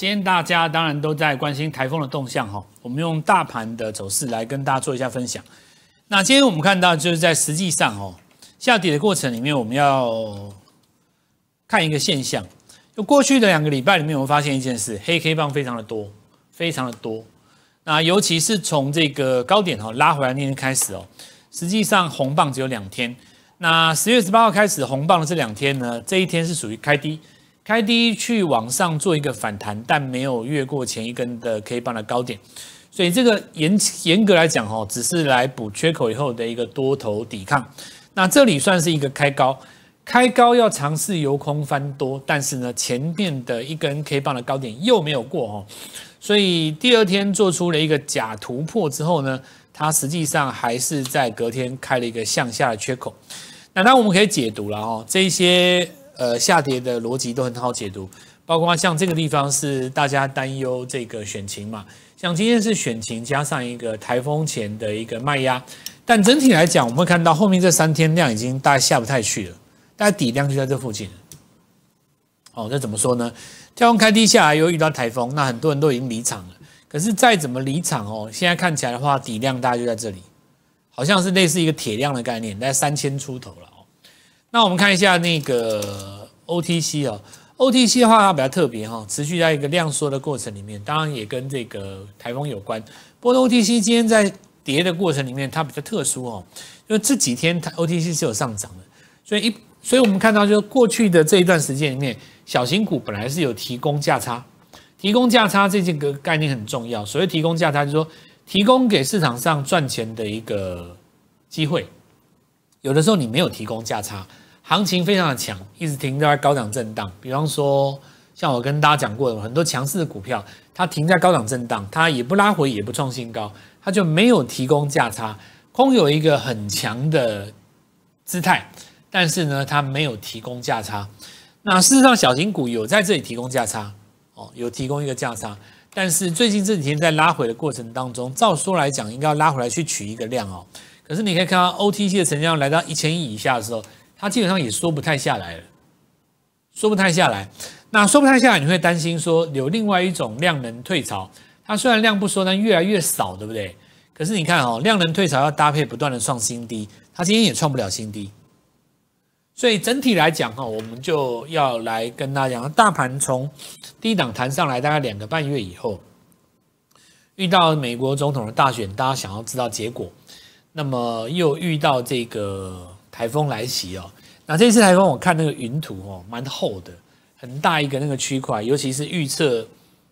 今天大家当然都在关心台风的动向哈，我们用大盘的走势来跟大家做一下分享。那今天我们看到就是在实际上哈下跌的过程里面，我们要看一个现象。就过去的两个礼拜里面，我们发现一件事，黑黑棒非常的多，非常的多。那尤其是从这个高点哈拉回来那天开始哦，实际上红棒只有两天。那十月十八号开始红棒的这两天呢，这一天是属于开低。开低去往上做一个反弹，但没有越过前一根的 K 棒的高点，所以这个严严格来讲，哈，只是来补缺口以后的一个多头抵抗。那这里算是一个开高，开高要尝试由空翻多，但是呢，前面的一根 K 棒的高点又没有过，哦，所以第二天做出了一个假突破之后呢，它实际上还是在隔天开了一个向下的缺口。那当我们可以解读了，哦，这些。呃，下跌的逻辑都很好解读，包括像这个地方是大家担忧这个选情嘛，像今天是选情加上一个台风前的一个卖压，但整体来讲，我们会看到后面这三天量已经大概下不太去了，大概底量就在这附近了。哦，那怎么说呢？跳空开低下来又遇到台风，那很多人都已经离场了。可是再怎么离场哦，现在看起来的话，底量大概就在这里，好像是类似一个铁量的概念，在三千出头了。那我们看一下那个 OTC 哦，OTC 的话它比较特别哈，持续在一个量缩的过程里面，当然也跟这个台风有关。不过 OTC 今天在跌的过程里面，它比较特殊哦，就这几天它 OTC 是有上涨的，所以一，所以我们看到就过去的这一段时间里面，小型股本来是有提供价差，提供价差这这个概念很重要。所谓提供价差，就是说提供给市场上赚钱的一个机会，有的时候你没有提供价差。行情非常的强，一直停在高涨震荡。比方说，像我跟大家讲过的很多强势的股票，它停在高涨震荡，它也不拉回，也不创新高，它就没有提供价差，空有一个很强的姿态，但是呢，它没有提供价差。那事实上，小型股有在这里提供价差哦，有提供一个价差，但是最近这几天在拉回的过程当中，照说来讲应该要拉回来去取一个量哦，可是你可以看到 OTC 的成交量来到一千亿以下的时候。它基本上也说不太下来了，说不太下来，那说不太下来，你会担心说有另外一种量能退潮。它虽然量不说，但越来越少，对不对？可是你看哦，量能退潮要搭配不断的创新低，它今天也创不了新低。所以整体来讲哈，我们就要来跟大家讲，大盘从低档弹上来大概两个半月以后，遇到美国总统的大选，大家想要知道结果，那么又遇到这个。台风来袭哦，那这次台风我看那个云图哦，蛮厚的，很大一个那个区块，尤其是预测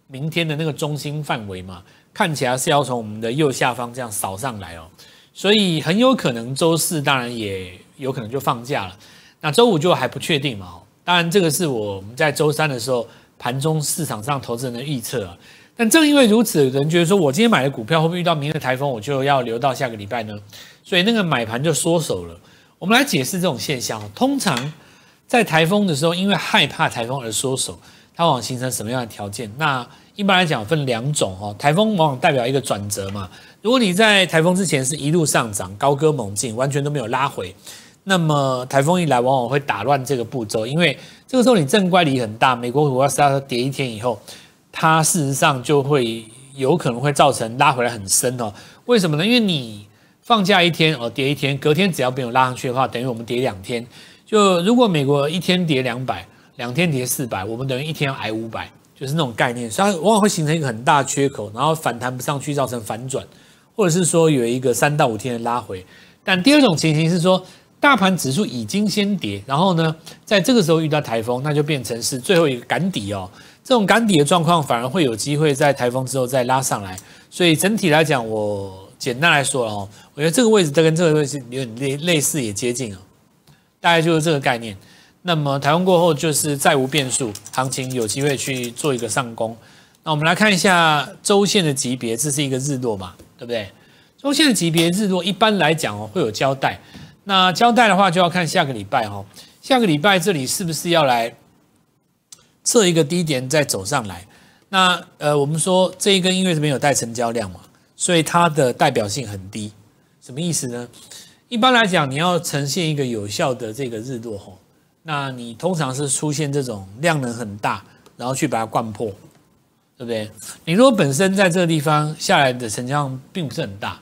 明天的那个中心范围嘛，看起来是要从我们的右下方这样扫上来哦，所以很有可能周四当然也有可能就放假了，那周五就还不确定嘛。当然这个是我们在周三的时候盘中市场上投资人的预测啊，但正因为如此，有人觉得说我今天买的股票会不会遇到明天的台风，我就要留到下个礼拜呢，所以那个买盘就缩手了。我们来解释这种现象通常在台风的时候，因为害怕台风而缩手，它往往形成什么样的条件？那一般来讲分两种哦。台风往往代表一个转折嘛。如果你在台风之前是一路上涨、高歌猛进，完全都没有拉回，那么台风一来，往往会打乱这个步骤，因为这个时候你正乖离很大。美国股要杀跌一天以后，它事实上就会有可能会造成拉回来很深哦。为什么呢？因为你。放假一天哦，跌一天，隔天只要被我拉上去的话，等于我们跌两天。就如果美国一天跌两百，两天跌四百，我们等于一天要挨五百，就是那种概念。所以往往会形成一个很大缺口，然后反弹不上去，造成反转，或者是说有一个三到五天的拉回。但第二种情形是说，大盘指数已经先跌，然后呢，在这个时候遇到台风，那就变成是最后一个赶底哦。这种赶底的状况反而会有机会在台风之后再拉上来。所以整体来讲，我。简单来说哦，我觉得这个位置在跟这个位置有点类类似，也接近哦，大概就是这个概念。那么台湾过后就是再无变数，行情有机会去做一个上攻。那我们来看一下周线的级别，这是一个日落嘛，对不对？周线的级别日落一般来讲哦会有交代，那交代的话就要看下个礼拜哦，下个礼拜这里是不是要来测一个低点再走上来？那呃，我们说这一根因为这边有带成交量嘛？所以它的代表性很低，什么意思呢？一般来讲，你要呈现一个有效的这个日落吼，那你通常是出现这种量能很大，然后去把它灌破，对不对？你如果本身在这个地方下来的成交量并不是很大，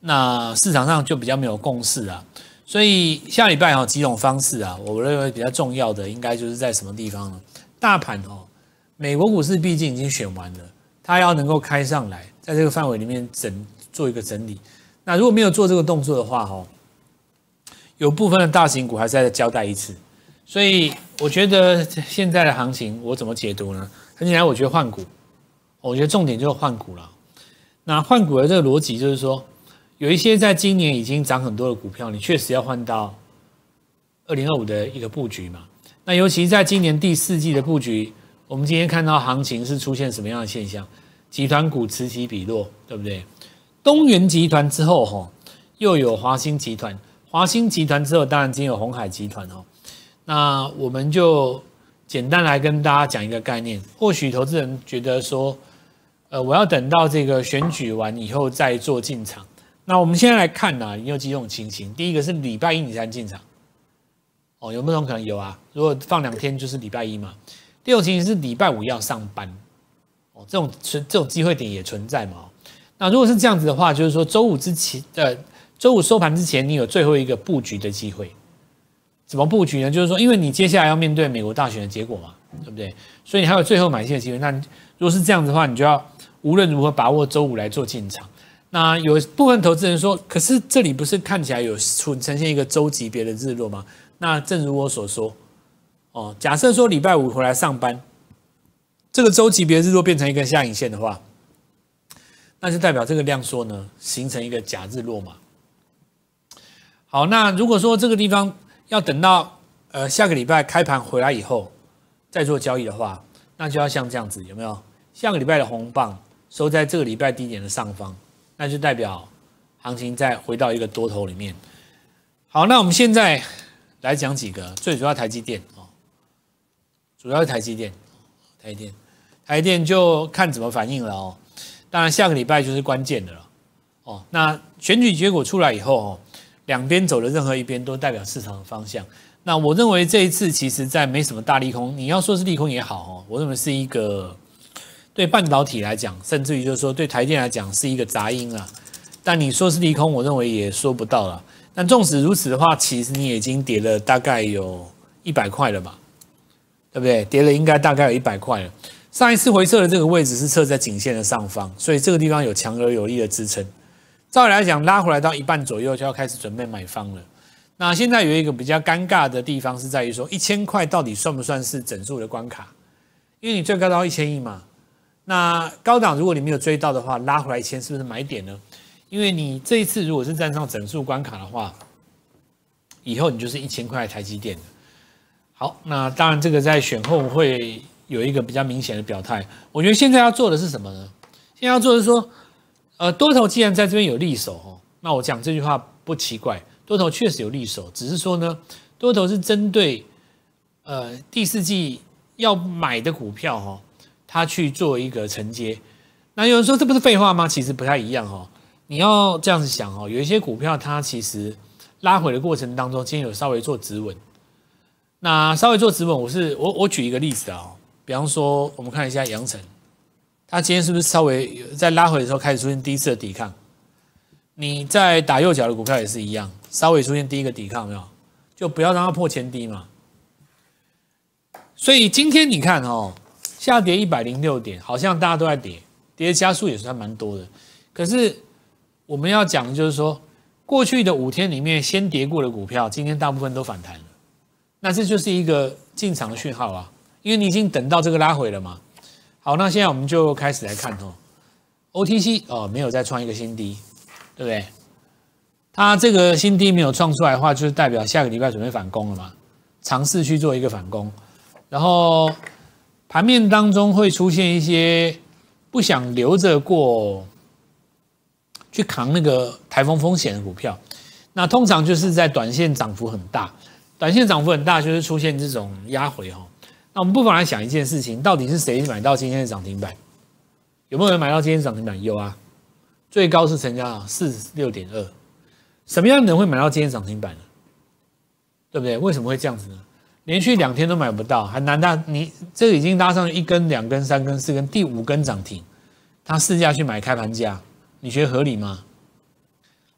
那市场上就比较没有共识啊。所以下礼拜有几种方式啊，我认为比较重要的应该就是在什么地方呢？大盘哦，美国股市毕竟已经选完了，它要能够开上来。在这个范围里面整做一个整理，那如果没有做这个动作的话，哦，有部分的大型股还是在交代一次。所以我觉得现在的行情，我怎么解读呢？很简单，我觉得换股，我觉得重点就是换股了。那换股的这个逻辑就是说，有一些在今年已经涨很多的股票，你确实要换到二零二五的一个布局嘛。那尤其在今年第四季的布局，我们今天看到行情是出现什么样的现象？集团股此起彼落，对不对？东元集团之后，哈，又有华兴集团，华兴集团之后，当然天有红海集团哦。那我们就简单来跟大家讲一个概念。或许投资人觉得说，呃，我要等到这个选举完以后再做进场。那我们现在来看你有几种情形。第一个是礼拜一你才进场，哦，有没有可能有啊？如果放两天就是礼拜一嘛。第二种情形是礼拜五要上班。这种存这种机会点也存在嘛？那如果是这样子的话，就是说周五之前，呃，周五收盘之前，你有最后一个布局的机会。怎么布局呢？就是说，因为你接下来要面对美国大选的结果嘛，对不对？所以你还有最后买进的机会。那如果是这样子的话，你就要无论如何把握周五来做进场。那有部分投资人说，可是这里不是看起来有出呈现一个周级别的日落吗？那正如我所说，哦，假设说礼拜五回来上班。这个周级别日落变成一根下影线的话，那就代表这个量缩呢形成一个假日落嘛。好，那如果说这个地方要等到呃下个礼拜开盘回来以后再做交易的话，那就要像这样子有没有？下个礼拜的红棒收在这个礼拜低点的上方，那就代表行情再回到一个多头里面。好，那我们现在来讲几个最主要台积电哦，主要是台积电。台电，台电就看怎么反应了哦。当然，下个礼拜就是关键的了哦。那选举结果出来以后哦，两边走的任何一边都代表市场的方向。那我认为这一次其实在没什么大利空，你要说是利空也好哦，我认为是一个对半导体来讲，甚至于就是说对台电来讲是一个杂音啊。但你说是利空，我认为也说不到了。但纵使如此的话，其实你已经跌了大概有一百块了吧？对不对？跌了应该大概有一百块了。上一次回撤的这个位置是撤在颈线的上方，所以这个地方有强而有力的支撑。照理来讲，拉回来到一半左右就要开始准备买方了。那现在有一个比较尴尬的地方是在于说，一千块到底算不算是整数的关卡？因为你最高到一千亿嘛。那高档如果你没有追到的话，拉回来一千是不是买点呢？因为你这一次如果是站上整数关卡的话，以后你就是一千块台积电了。好，那当然，这个在选后会有一个比较明显的表态。我觉得现在要做的是什么呢？现在要做的是说，呃，多头既然在这边有利手哦，那我讲这句话不奇怪。多头确实有利手，只是说呢，多头是针对呃第四季要买的股票哦，它去做一个承接。那有人说这不是废话吗？其实不太一样哦。你要这样子想哦，有一些股票它其实拉回的过程当中，今天有稍微做止稳。那稍微做资本，我是我我举一个例子啊，比方说我们看一下阳城，它今天是不是稍微在拉回的时候开始出现第一次的抵抗？你在打右脚的股票也是一样，稍微出现第一个抵抗没有？就不要让它破前低嘛。所以今天你看哦，下跌一百零六点，好像大家都在跌，跌的加速也算蛮多的。可是我们要讲的就是说，过去的五天里面先跌过的股票，今天大部分都反弹了。那这就是一个进场的讯号啊，因为你已经等到这个拉回了嘛。好，那现在我们就开始来看哦，O T C 哦没有再创一个新低，对不对？它这个新低没有创出来的话，就是代表下个礼拜准备反攻了嘛，尝试去做一个反攻。然后盘面当中会出现一些不想留着过，去扛那个台风风险的股票，那通常就是在短线涨幅很大。短线涨幅很大，就是出现这种压回哈。那我们不妨来想一件事情：到底是谁买到今天的涨停板？有没有人买到今天涨停板？有啊，最高是成交了四六点二。什么样的人会买到今天涨停板呢？对不对？为什么会这样子呢？连续两天都买不到，还难到你？这已经拉上一根、两根、三根、四根，第五根涨停，他试价去买开盘价，你觉得合理吗？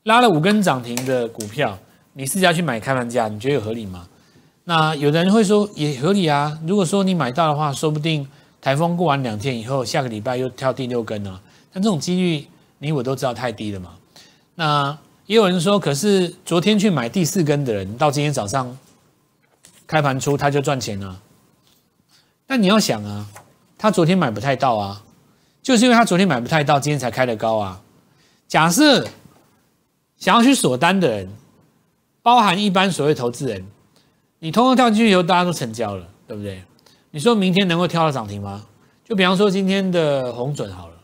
拉了五根涨停的股票。你自家去买开盘价，你觉得有合理吗？那有的人会说也合理啊。如果说你买到的话，说不定台风过完两天以后，下个礼拜又跳第六根了。但这种几率你我都知道太低了嘛。那也有人说，可是昨天去买第四根的人，到今天早上开盘出他就赚钱了。但你要想啊，他昨天买不太到啊，就是因为他昨天买不太到，今天才开得高啊。假设想要去锁单的人。包含一般所谓投资人，你通通跳进去以后大家都成交了，对不对？你说明天能够跳到涨停吗？就比方说今天的红准好了，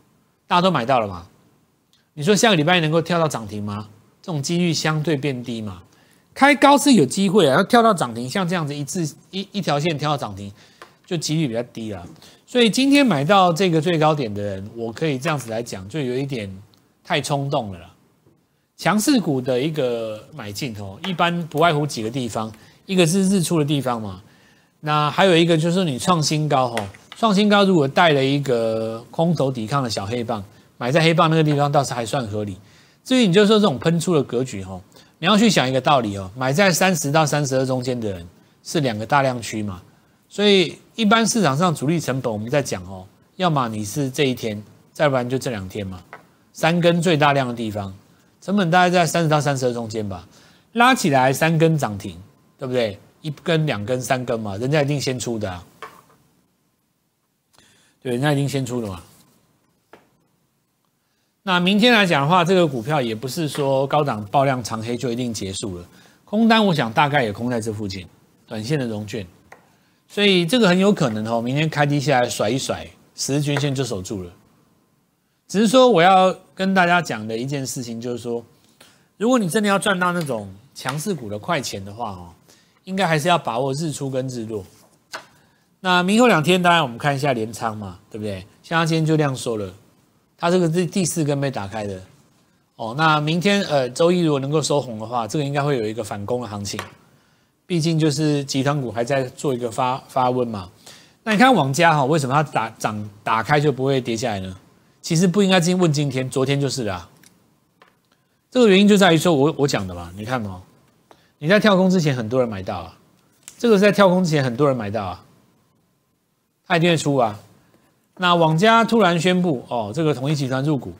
大家都买到了吗？你说下个礼拜能够跳到涨停吗？这种几率相对变低嘛。开高是有机会啊，要跳到涨停，像这样子一次一一条线跳到涨停，就几率比较低了。所以今天买到这个最高点的人，我可以这样子来讲，就有一点太冲动了了。强势股的一个买进哦，一般不外乎几个地方，一个是日出的地方嘛，那还有一个就是你创新高哦，创新高如果带了一个空头抵抗的小黑棒，买在黑棒那个地方倒是还算合理。至于你就说这种喷出的格局哦，你要去想一个道理哦，买在三十到三十二中间的人是两个大量区嘛，所以一般市场上主力成本我们在讲哦，要么你是这一天，再不然就这两天嘛，三根最大量的地方。成本大概在三十到三十二中间吧，拉起来三根涨停，对不对？一根、两根、三根嘛，人家一定先出的啊。对，人家已经先出了嘛。那明天来讲的话，这个股票也不是说高档爆量长黑就一定结束了，空单我想大概也空在这附近，短线的融券，所以这个很有可能哦，明天开低下来甩一甩，十日均线就守住了。只是说我要跟大家讲的一件事情，就是说，如果你真的要赚到那种强势股的快钱的话哦，应该还是要把握日出跟日落。那明后两天，当然我们看一下连仓嘛，对不对？像他今天就那样说了，他这个是第四根被打开的哦。那明天呃周一如果能够收红的话，这个应该会有一个反攻的行情，毕竟就是集团股还在做一个发发温嘛。那你看王家哈，为什么它打涨打开就不会跌下来呢？其实不应该今天问今天，昨天就是啊。这个原因就在于说我我讲的嘛，你看哦，你在跳空之前很多人买到啊，这个是在跳空之前很多人买到啊，他一定会出啊。那网家突然宣布哦，这个统一集团入股，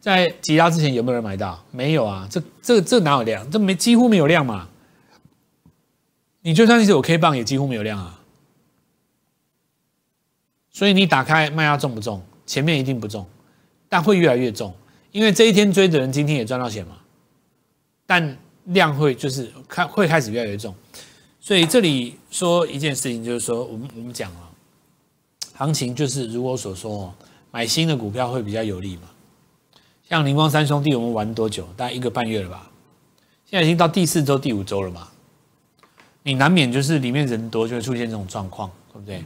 在其他之前有没有人买到？没有啊，这这这哪有量？这没几乎没有量嘛。你就算是有 K 棒也几乎没有量啊。所以你打开卖压重不重？前面一定不重。但会越来越重，因为这一天追的人今天也赚到钱嘛，但量会就是开会开始越来越重，所以这里说一件事情，就是说我们我们讲啊，行情就是如我所说哦，买新的股票会比较有利嘛，像林光三兄弟，我们玩多久？大概一个半月了吧，现在已经到第四周、第五周了嘛，你难免就是里面人多就会出现这种状况，对不对？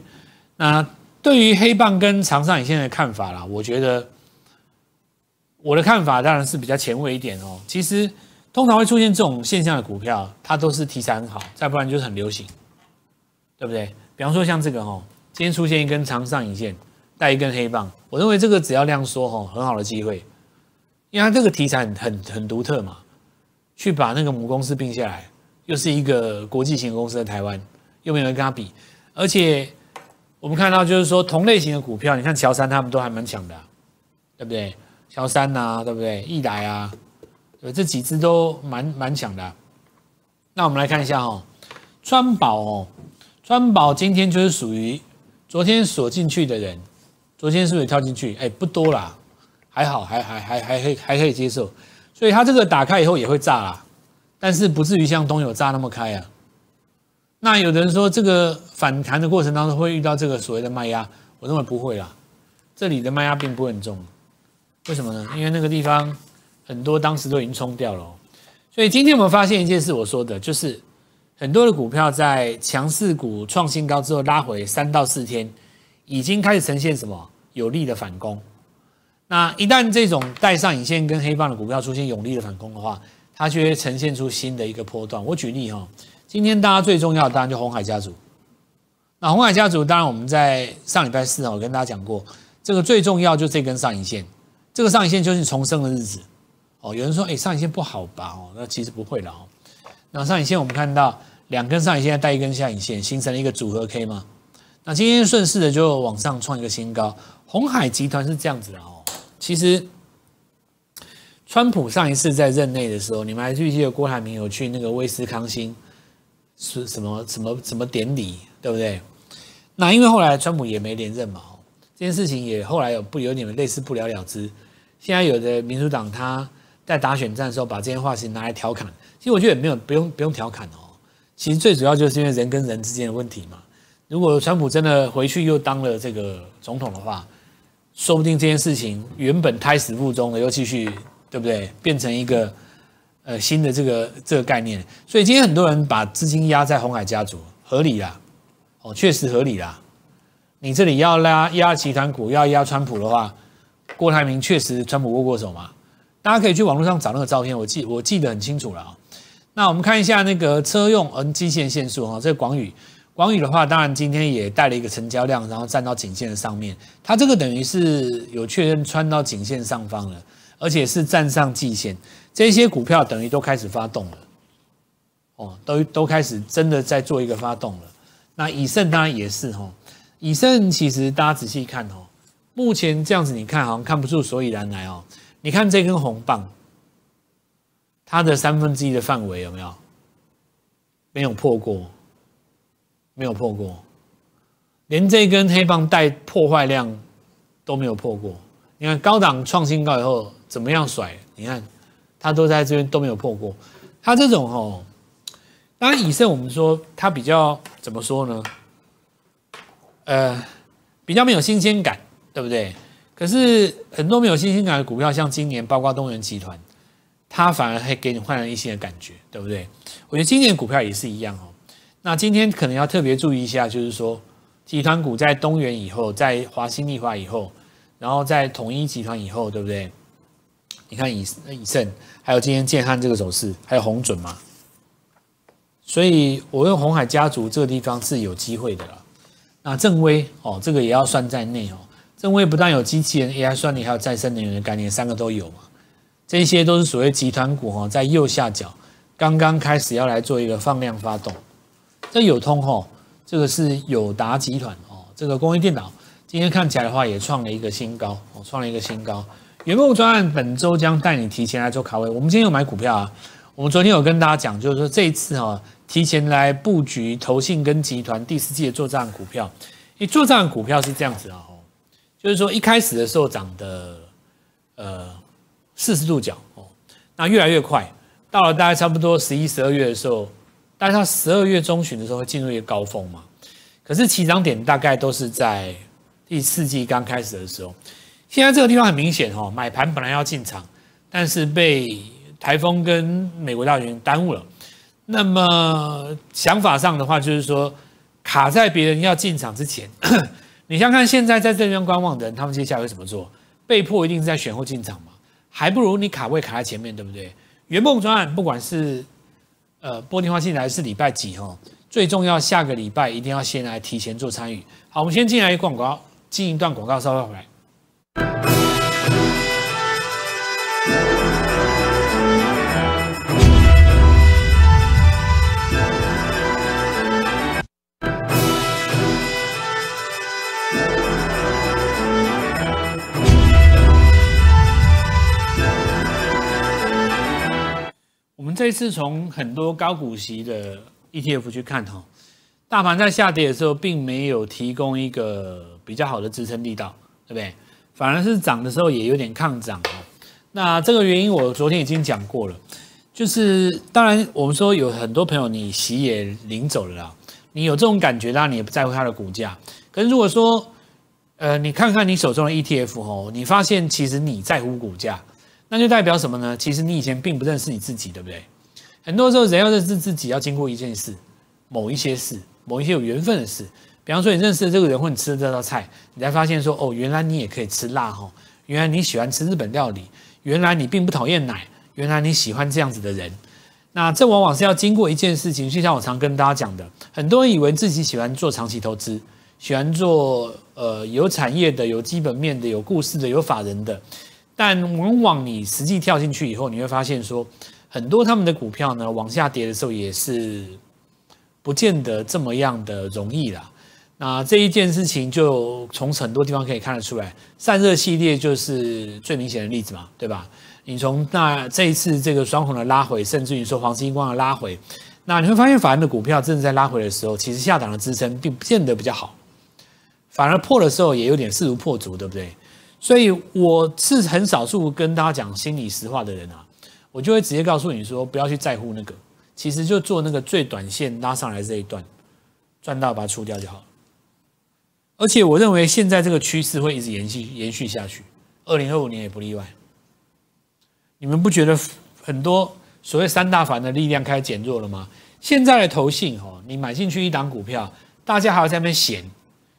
那对于黑棒跟长上影线的看法啦，我觉得。我的看法当然是比较前卫一点哦。其实通常会出现这种现象的股票，它都是题材很好，再不然就是很流行，对不对？比方说像这个哈，今天出现一根长上影线，带一根黑棒，我认为这个只要量缩哈，很好的机会，因为它这个题材很很很独特嘛。去把那个母公司并下来，又是一个国际型公司的台湾，又没有人跟他比，而且我们看到就是说同类型的股票，你看乔杉他们都还蛮强的，对不对？萧山呐，对不对？易来啊，对，这几只都蛮蛮强的。那我们来看一下哈，川宝哦，川宝今天就是属于昨天锁进去的人，昨天是不是跳进去？哎，不多啦，还好，还还还还以还可以接受。所以它这个打开以后也会炸啦，但是不至于像东友炸那么开啊。那有的人说这个反弹的过程当中会遇到这个所谓的卖压，我认为不会啦，这里的卖压并不很重。为什么呢？因为那个地方很多当时都已经冲掉了，所以今天我们发现一件事，我说的就是很多的股票在强势股创新高之后拉回三到四天，已经开始呈现什么有力的反攻。那一旦这种带上影线跟黑棒的股票出现有力的反攻的话，它就会呈现出新的一个波段。我举例哈，今天大家最重要当然就红海家族。那红海家族当然我们在上礼拜四场我跟大家讲过，这个最重要就这根上影线。这个上影线就是重生的日子哦。有人说：“哎，上影线不好吧？”哦，那其实不会的哦。那上影线，我们看到两根上影线带一根下影线，形成了一个组合 K 吗？那今天顺势的就往上创一个新高。红海集团是这样子的哦。其实，川普上一次在任内的时候，你们还记不记得郭台铭有去那个威斯康星是什么什么什么典礼，对不对？那因为后来川普也没连任嘛，这件事情也后来有不有你们类似不了了之。现在有的民主党他在打选战的时候，把这些话其拿来调侃，其实我觉得也没有不用不用调侃哦。其实最主要就是因为人跟人之间的问题嘛。如果川普真的回去又当了这个总统的话，说不定这件事情原本胎死腹中的又继续，对不对？变成一个呃新的这个这个概念。所以今天很多人把资金压在红海家族，合理啦，哦，确实合理啦。你这里要拉压集团股，要压川普的话。郭台铭确实川普握过手嘛？大家可以去网络上找那个照片，我记我记得很清楚了。啊、那我们看一下那个车用嗯，均线线数哈，这个广宇，广宇的话，当然今天也带了一个成交量，然后站到颈线的上面，它这个等于是有确认穿到颈线上方了，而且是站上季线，这些股票等于都开始发动了，哦，都都开始真的在做一个发动了。那以盛当然也是哈，以盛其实大家仔细看哦，目前这样子，你看好像看不出所以然来哦。你看这根红棒，它的三分之一的范围有没有？没有破过，没有破过，连这根黑棒带破坏量都没有破过。你看高档创新高以后怎么样甩？你看它都在这边都没有破过。它这种哦，当然，以上我们说它比较怎么说呢？呃，比较没有新鲜感。对不对？可是很多没有信心感的股票，像今年包括东元集团，它反而会给你焕然一新的感觉，对不对？我觉得今年股票也是一样哦。那今天可能要特别注意一下，就是说集团股在东元以后，在华新丽华以后，然后在统一集团以后，对不对？你看以以盛，还有今天建汉这个走势，还有红准嘛。所以我用红海家族这个地方是有机会的了。那正威哦，这个也要算在内哦。正威不但有机器人、AI 算力，还有再生能源的概念，三个都有嘛？这些都是所谓集团股哦，在右下角刚刚开始要来做一个放量发动。这友通吼，这个是友达集团哦，这个工业电脑今天看起来的话也创了一个新高，哦，创了一个新高。圆梦专案本周将带你提前来做卡位。我们今天有买股票啊，我们昨天有跟大家讲，就是说这一次啊，提前来布局投信跟集团第四季的作战股票。你作战股票是这样子啊。就是说，一开始的时候涨的，呃，四十度角哦，那越来越快，到了大概差不多十一、十二月的时候，大概到十二月中旬的时候会进入一个高峰嘛。可是起涨点大概都是在第四季刚开始的时候。现在这个地方很明显哦，买盘本来要进场，但是被台风跟美国大选耽误了。那么想法上的话，就是说卡在别人要进场之前。你想看现在在这券观望的人，他们接下来会怎么做？被迫一定是在选后进场嘛？还不如你卡位卡在前面对不对？圆梦专案不管是呃玻璃花进来是礼拜几哦，最重要下个礼拜一定要先来提前做参与。好，我们先进来一广告，进一段广告，稍微回来。我们这次从很多高股息的 ETF 去看哈，大盘在下跌的时候并没有提供一个比较好的支撑力道，对不对？反而是涨的时候也有点抗涨哦。那这个原因我昨天已经讲过了，就是当然我们说有很多朋友你息也领走了啦，你有这种感觉，然你也不在乎它的股价。可是如果说呃你看看你手中的 ETF 哦，你发现其实你在乎股价。那就代表什么呢？其实你以前并不认识你自己，对不对？很多时候，人要认识自己，要经过一件事、某一些事、某一些有缘分的事。比方说，你认识的这个人，或你吃的这道菜，你才发现说：哦，原来你也可以吃辣哈！原来你喜欢吃日本料理，原来你并不讨厌奶，原来你喜欢这样子的人。那这往往是要经过一件事情。就像我常跟大家讲的，很多人以为自己喜欢做长期投资，喜欢做呃有产业的、有基本面的、有故事的、有法人的。但往往你实际跳进去以后，你会发现说，很多他们的股票呢往下跌的时候，也是不见得这么样的容易啦。那这一件事情就从很多地方可以看得出来，散热系列就是最明显的例子嘛，对吧？你从那这一次这个双红的拉回，甚至于说黄金光的拉回，那你会发现，人的股票正在拉回的时候，其实下档的支撑并不见得比较好，反而破的时候也有点势如破竹，对不对？所以我是很少数跟大家讲心里实话的人啊，我就会直接告诉你说，不要去在乎那个，其实就做那个最短线拉上来这一段，赚到把它出掉就好而且我认为现在这个趋势会一直延续延续下去，二零二五年也不例外。你们不觉得很多所谓三大凡的力量开始减弱了吗？现在的投信哦，你买进去一档股票，大家还要在那边显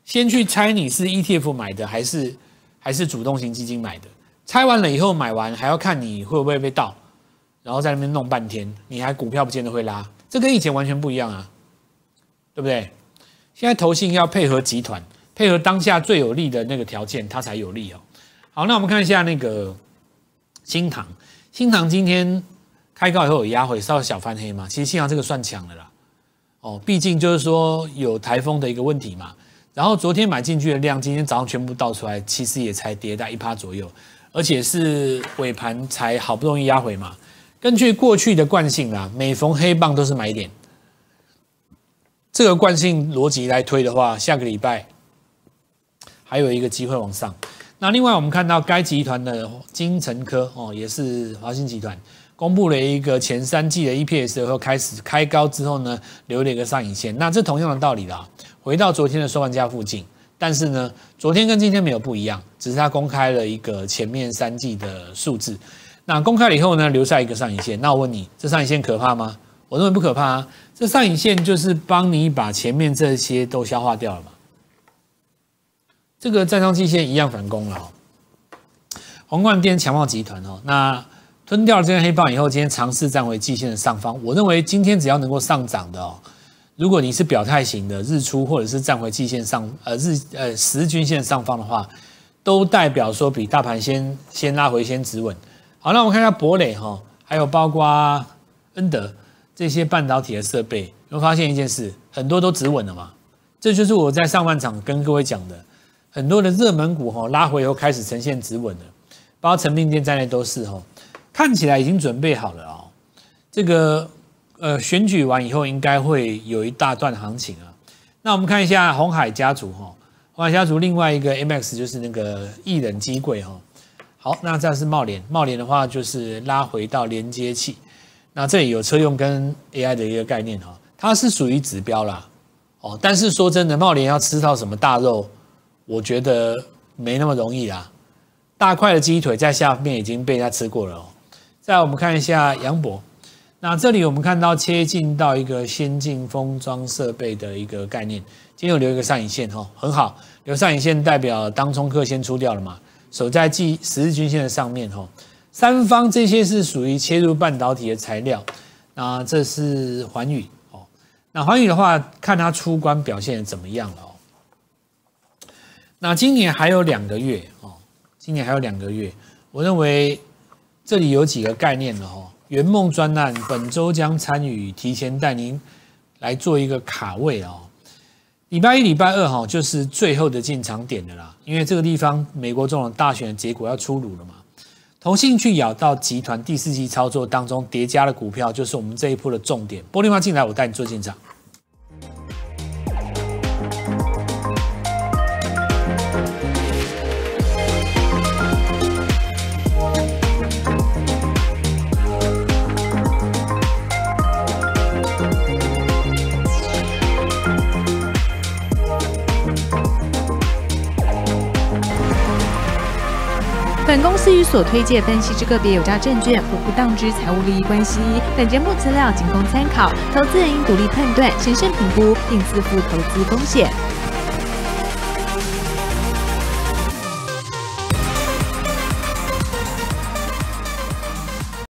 先去猜你是 ETF 买的还是。还是主动型基金买的，拆完了以后买完还要看你会不会被盗，然后在那边弄半天，你还股票不见得会拉，这跟以前完全不一样啊，对不对？现在投信要配合集团，配合当下最有利的那个条件，它才有利哦。好，那我们看一下那个新塘，新塘今天开高以后有压回，稍微小翻黑吗？其实新塘这个算强的啦，哦，毕竟就是说有台风的一个问题嘛。然后昨天买进去的量，今天早上全部倒出来，其实也才跌到一趴左右，而且是尾盘才好不容易压回嘛。根据过去的惯性啦，每逢黑棒都是买点，这个惯性逻辑来推的话，下个礼拜还有一个机会往上。那另外我们看到该集团的金城科哦，也是华兴集团，公布了一个前三季的 EPS 又开始开高之后呢，留了一个上影线，那这同样的道理啦。回到昨天的收盘价附近，但是呢，昨天跟今天没有不一样，只是它公开了一个前面三季的数字。那公开了以后呢，留下一个上影线。那我问你，这上影线可怕吗？我认为不可怕，啊。这上影线就是帮你把前面这些都消化掉了嘛。这个站上季线一样反攻了哦。皇冠电强茂集团哦，那吞掉了这根黑棒以后，今天尝试站回季线的上方。我认为今天只要能够上涨的哦。如果你是表态型的，日出或者是站回季线上，呃日呃十均线上方的话，都代表说比大盘先先拉回先止稳。好，那我们看一下博磊哈，还有包括恩德这些半导体的设备，你会发现一件事，很多都止稳了嘛。这就是我在上半场跟各位讲的，很多的热门股哈拉回以后开始呈现止稳的，包括晨鸣建在内都是哈，看起来已经准备好了哦，这个。呃，选举完以后应该会有一大段行情啊。那我们看一下红海家族哈，红海家族另外一个 M X 就是那个艺人机柜哈。好，那这是茂联，茂联的话就是拉回到连接器，那这里有车用跟 A I 的一个概念哈，它是属于指标啦。哦，但是说真的，茂联要吃到什么大肉，我觉得没那么容易啊。大块的鸡腿在下面已经被人家吃过了哦。再来我们看一下杨博。那这里我们看到切进到一个先进封装设备的一个概念，今天有留一个上影线哈，很好，留上影线代表当冲客先出掉了嘛，守在季十日均线的上面哈。三方这些是属于切入半导体的材料，那这是环宇哦，那环宇的话，看它出关表现怎么样了哦。那今年还有两个月哦，今年还有两个月，我认为这里有几个概念了哦。圆梦专案本周将参与，提前带您来做一个卡位哦。礼拜一、礼拜二哈，就是最后的进场点的啦，因为这个地方美国总统大选的结果要出炉了嘛。投信去咬到集团第四季操作当中叠加的股票，就是我们这一波的重点。玻璃猫进来，我带你做进场。所推介、分析之个别有价证券，不不当之财务利益关系等节目资料，仅供参考，投资人应独立判断、审慎评估，并自负投资风险。